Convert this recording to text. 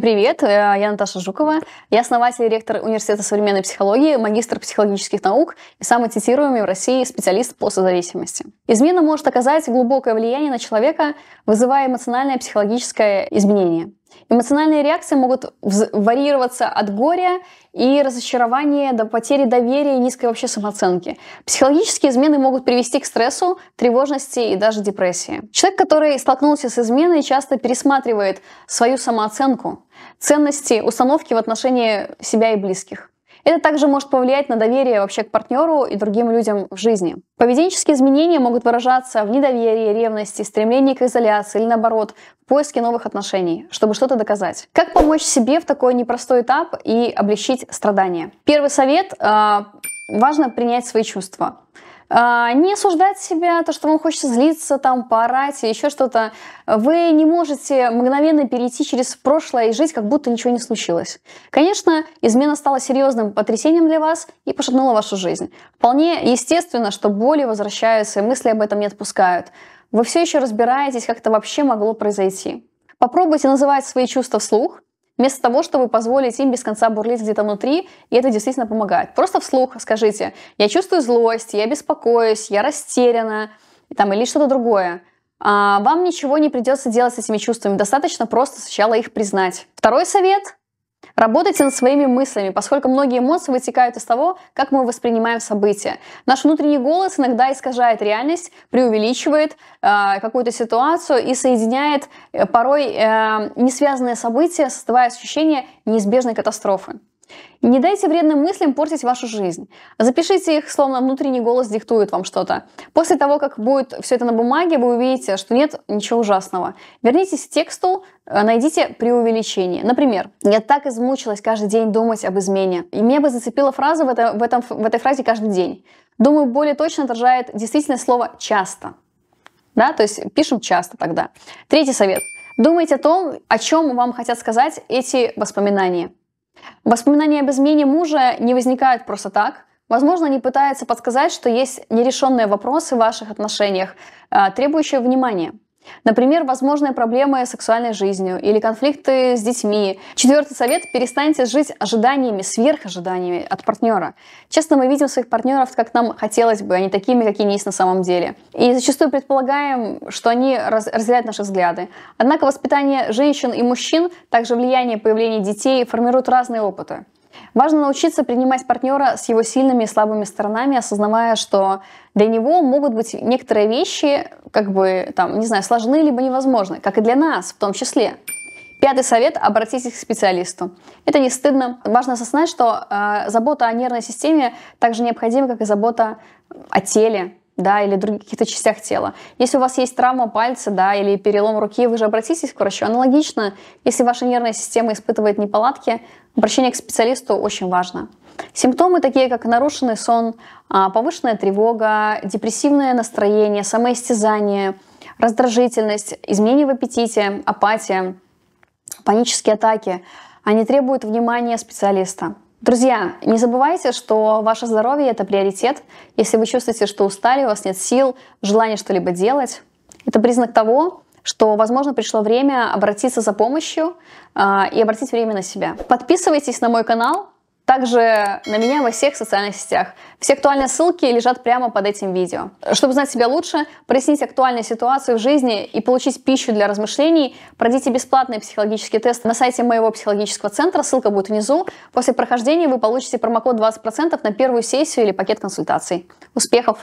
Привет, э, я Наташа Жукова. Я основатель и ректор Университета современной психологии, магистр психологических наук и самый цитируемый в России специалист по созависимости. Измена может оказать глубокое влияние на человека, вызывая эмоциональное психологическое изменение. Эмоциональные реакции могут варьироваться от горя и разочарования до потери доверия и низкой вообще самооценки. Психологические измены могут привести к стрессу, тревожности и даже депрессии. Человек, который столкнулся с изменой, часто пересматривает свою самооценку, ценности, установки в отношении себя и близких. Это также может повлиять на доверие вообще к партнеру и другим людям в жизни. Поведенческие изменения могут выражаться в недоверии, ревности, стремлении к изоляции или наоборот, в поиске новых отношений, чтобы что-то доказать. Как помочь себе в такой непростой этап и облегчить страдания? Первый совет а, важно принять свои чувства. А, не осуждать себя, то, что вам хочется злиться, там, поорать, еще что-то. Вы не можете мгновенно перейти через прошлое и жить, как будто ничего не случилось. Конечно, измена стала серьезным потрясением для вас и пошатнула вашу жизнь. Вполне естественно, что боли возвращаются и мысли об этом не отпускают. Вы все еще разбираетесь, как это вообще могло произойти. Попробуйте называть свои чувства вслух, вместо того, чтобы позволить им без конца бурлить где-то внутри, и это действительно помогает. Просто вслух скажите, я чувствую злость, я беспокоюсь, я растеряна, там, или что-то другое. А вам ничего не придется делать с этими чувствами, достаточно просто сначала их признать. Второй совет Работайте над своими мыслями, поскольку многие эмоции вытекают из того, как мы воспринимаем события. Наш внутренний голос иногда искажает реальность, преувеличивает э, какую-то ситуацию и соединяет э, порой э, несвязанные события, создавая ощущение неизбежной катастрофы. Не дайте вредным мыслям портить вашу жизнь. Запишите их, словно внутренний голос диктует вам что-то. После того, как будет все это на бумаге, вы увидите, что нет ничего ужасного. Вернитесь к тексту, э, найдите преувеличение. Например, «Я так измучилась каждый день думать об измене». И меня бы зацепила фраза в, это, в, этом, в этой фразе «каждый день». Думаю, более точно отражает действительно слово «часто». Да, то есть пишем часто тогда. Третий совет. Думайте о том, о чем вам хотят сказать эти воспоминания. Воспоминания об измене мужа не возникают просто так. Возможно, они пытаются подсказать, что есть нерешенные вопросы в ваших отношениях, а, требующие внимания. Например, возможные проблемы с сексуальной жизнью или конфликты с детьми. Четвертый совет – перестаньте жить ожиданиями, сверхожиданиями от партнера. Часто мы видим своих партнеров, как нам хотелось бы, а не такими, какие они есть на самом деле. И зачастую предполагаем, что они раз разделяют наши взгляды. Однако воспитание женщин и мужчин, также влияние появления детей формируют разные опыты. Важно научиться принимать партнера с его сильными и слабыми сторонами, осознавая, что для него могут быть некоторые вещи, как бы, там, не знаю, сложны либо невозможны, как и для нас в том числе. Пятый совет – обратитесь к специалисту. Это не стыдно. Важно осознать, что э, забота о нервной системе также необходима, как и забота о теле, да, или других каких-то частях тела. Если у вас есть травма пальца, да, или перелом руки, вы же обратитесь к врачу. Аналогично, если ваша нервная система испытывает неполадки, обращение к специалисту очень важно. Симптомы такие, как нарушенный сон, а, повышенная тревога, депрессивное настроение, самоистязание, раздражительность, изменение в аппетите, апатия, панические атаки, они требуют внимания специалиста. Друзья, не забывайте, что ваше здоровье – это приоритет. Если вы чувствуете, что устали, у вас нет сил, желания что-либо делать, это признак того, что, возможно, пришло время обратиться за помощью э, и обратить время на себя. Подписывайтесь на мой канал, также на меня во всех социальных сетях. Все актуальные ссылки лежат прямо под этим видео. Чтобы знать себя лучше, прояснить актуальную ситуацию в жизни и получить пищу для размышлений, пройдите бесплатный психологический тест на сайте моего психологического центра, ссылка будет внизу. После прохождения вы получите промокод 20% на первую сессию или пакет консультаций. Успехов!